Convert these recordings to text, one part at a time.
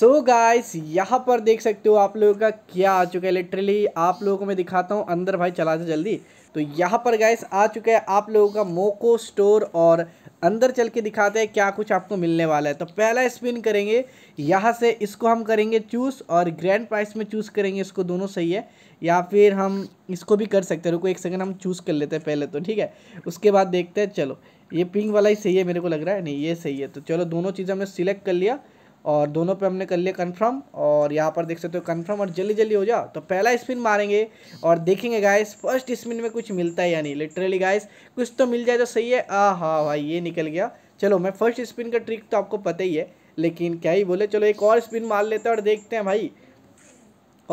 सो so guys यहाँ पर देख सकते हो आप लोगों का क्या आ चुका है लिटरली आप लोगों को मैं दिखाता हूँ अंदर भाई चला जाए जल्दी तो यहाँ पर गाइस आ चुका है आप लोगों का मोको स्टोर और अंदर चल के दिखाते हैं क्या कुछ आपको मिलने वाला है तो पहला स्पिन करेंगे यहाँ से इसको हम करेंगे चूज़ और ग्रैंड प्राइस में चूज़ करेंगे इसको दोनों सही है या फिर हम इसको भी कर सकते हैं रुको एक सेकंड हम चूज़ कर लेते हैं पहले तो ठीक है उसके बाद देखते हैं चलो ये पिंक वाला ही सही है मेरे को लग रहा है नहीं ये सही है तो चलो दोनों चीज़ें हमने सिलेक्ट कर लिया और दोनों पे हमने कर लिया कन्फर्म और यहाँ पर देख सकते हो कन्फर्म और जल्दी जल्दी हो जाओ तो पहला स्पिन मारेंगे और देखेंगे गाइस फर्स्ट स्पिन में कुछ मिलता है या नहीं लिटरली गाइस कुछ तो मिल जाए तो सही है आ हाँ भाई ये निकल गया चलो मैं फर्स्ट स्पिन का ट्रिक तो आपको पता ही है लेकिन क्या ही बोले चलो एक और स्पिन मार लेते हैं और देखते हैं भाई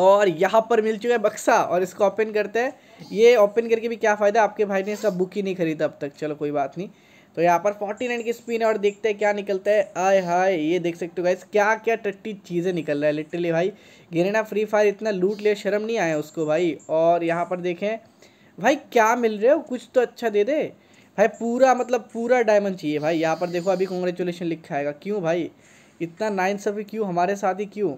और यहाँ पर मिल चुका है बक्सा और इसको ओपन करते हैं ये ओपन करके भी क्या फ़ायदा आपके भाई ने इसका बुक ही नहीं खरीदा अब तक चलो कोई बात नहीं तो यहाँ पर फोर्टी नाइन की स्पिन है और देखते हैं क्या निकलता है आय हाय ये देख सकते हो गाइस क्या क्या टट्टी चीज़ें निकल रहा है लिटरली भाई गिरना फ्री फायर इतना लूट लिया शर्म नहीं आया उसको भाई और यहाँ पर देखें भाई क्या मिल रहे हो कुछ तो अच्छा दे दे भाई पूरा मतलब पूरा डायमंड चाहिए भाई यहाँ पर देखो अभी कॉन्ग्रेचुलेसन लिखा आएगा क्यों भाई इतना नाइन सफी क्यों हमारे साथ ही क्यों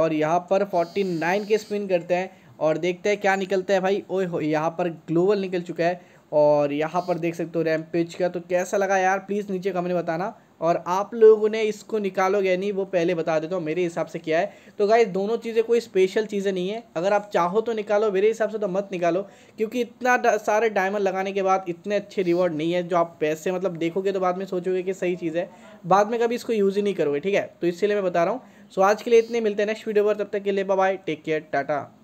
और यहाँ पर फोर्टी नाइन के स्पिन करते हैं और देखते हैं क्या निकलता है भाई ओए हो यहाँ पर ग्लोबल निकल चुका है और यहाँ पर देख सकते हो रैम पेज का तो कैसा लगा यार प्लीज़ नीचे कमेंट बताना और आप लोगों ने इसको निकालोगे नहीं वो पहले बता देता हूँ मेरे हिसाब से क्या है तो गाइज दोनों चीज़ें कोई स्पेशल चीज़ें नहीं है अगर आप चाहो तो निकालो मेरे हिसाब से तो मत निकालो क्योंकि इतना सारे डायमंड लगाने के बाद इतने अच्छे रिवॉर्ड नहीं है जो आप पैसे मतलब देखोगे तो बाद में सोचोगे कि सही चीज़ है बाद में कभी इसको यूज़ ही नहीं करोगे ठीक है तो इसलिए मैं बता रहा हूँ सो आज के लिए इतने मिलते हैं नेक्स्ट वीडियो पर तब तक के लिए बाय टेक केयर टाटा